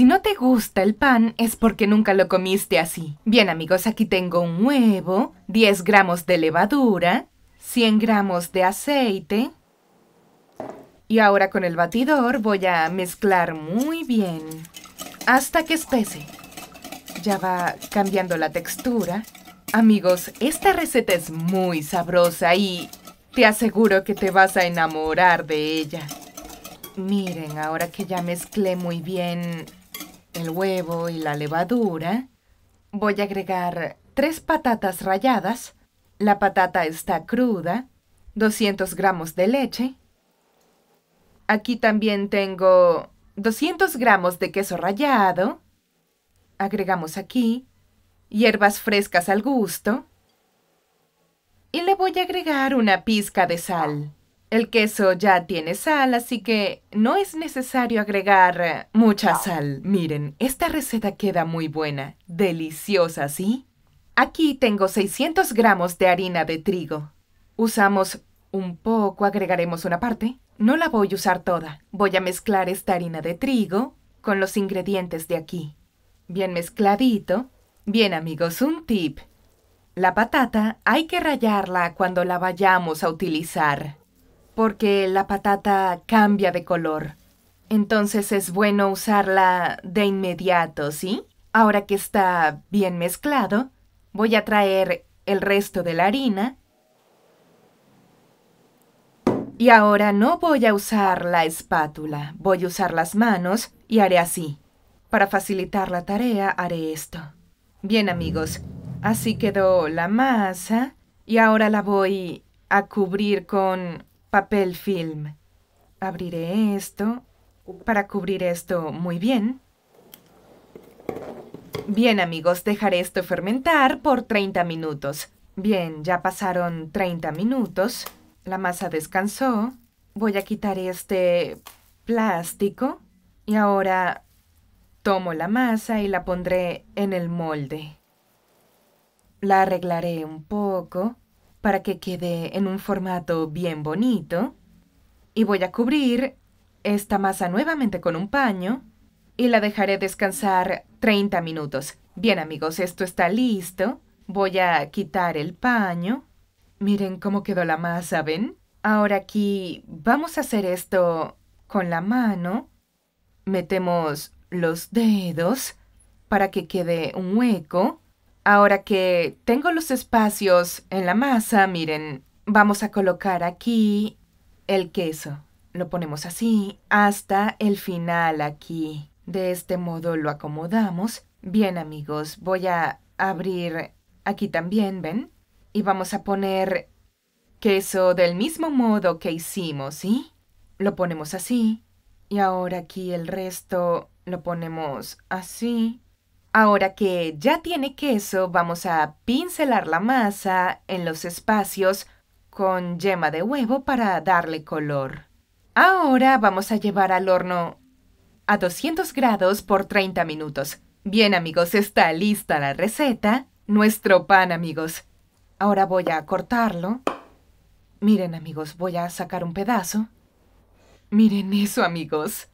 Si no te gusta el pan es porque nunca lo comiste así. Bien amigos, aquí tengo un huevo, 10 gramos de levadura, 100 gramos de aceite. Y ahora con el batidor voy a mezclar muy bien hasta que espese. Ya va cambiando la textura. Amigos, esta receta es muy sabrosa y te aseguro que te vas a enamorar de ella. Miren, ahora que ya mezclé muy bien el huevo y la levadura. Voy a agregar tres patatas ralladas. La patata está cruda. 200 gramos de leche. Aquí también tengo 200 gramos de queso rallado. Agregamos aquí hierbas frescas al gusto. Y le voy a agregar una pizca de sal. El queso ya tiene sal, así que no es necesario agregar eh, mucha sal. Miren, esta receta queda muy buena, deliciosa, ¿sí? Aquí tengo 600 gramos de harina de trigo. Usamos un poco, agregaremos una parte. No la voy a usar toda. Voy a mezclar esta harina de trigo con los ingredientes de aquí. Bien mezcladito. Bien amigos, un tip. La patata hay que rayarla cuando la vayamos a utilizar porque la patata cambia de color. Entonces es bueno usarla de inmediato, ¿sí? Ahora que está bien mezclado, voy a traer el resto de la harina. Y ahora no voy a usar la espátula, voy a usar las manos y haré así. Para facilitar la tarea haré esto. Bien amigos, así quedó la masa y ahora la voy a cubrir con papel film. Abriré esto para cubrir esto muy bien. Bien amigos, dejaré esto fermentar por 30 minutos. Bien, ya pasaron 30 minutos. La masa descansó. Voy a quitar este plástico y ahora tomo la masa y la pondré en el molde. La arreglaré un poco para que quede en un formato bien bonito. Y voy a cubrir esta masa nuevamente con un paño y la dejaré descansar 30 minutos. Bien amigos, esto está listo. Voy a quitar el paño. Miren cómo quedó la masa, ¿ven? Ahora aquí vamos a hacer esto con la mano. Metemos los dedos para que quede un hueco Ahora que tengo los espacios en la masa, miren, vamos a colocar aquí el queso. Lo ponemos así hasta el final aquí. De este modo lo acomodamos. Bien amigos, voy a abrir aquí también, ¿ven? Y vamos a poner queso del mismo modo que hicimos, ¿sí? Lo ponemos así. Y ahora aquí el resto lo ponemos así. Ahora que ya tiene queso, vamos a pincelar la masa en los espacios con yema de huevo para darle color. Ahora vamos a llevar al horno a 200 grados por 30 minutos. Bien amigos, está lista la receta. Nuestro pan amigos. Ahora voy a cortarlo. Miren amigos, voy a sacar un pedazo. Miren eso amigos.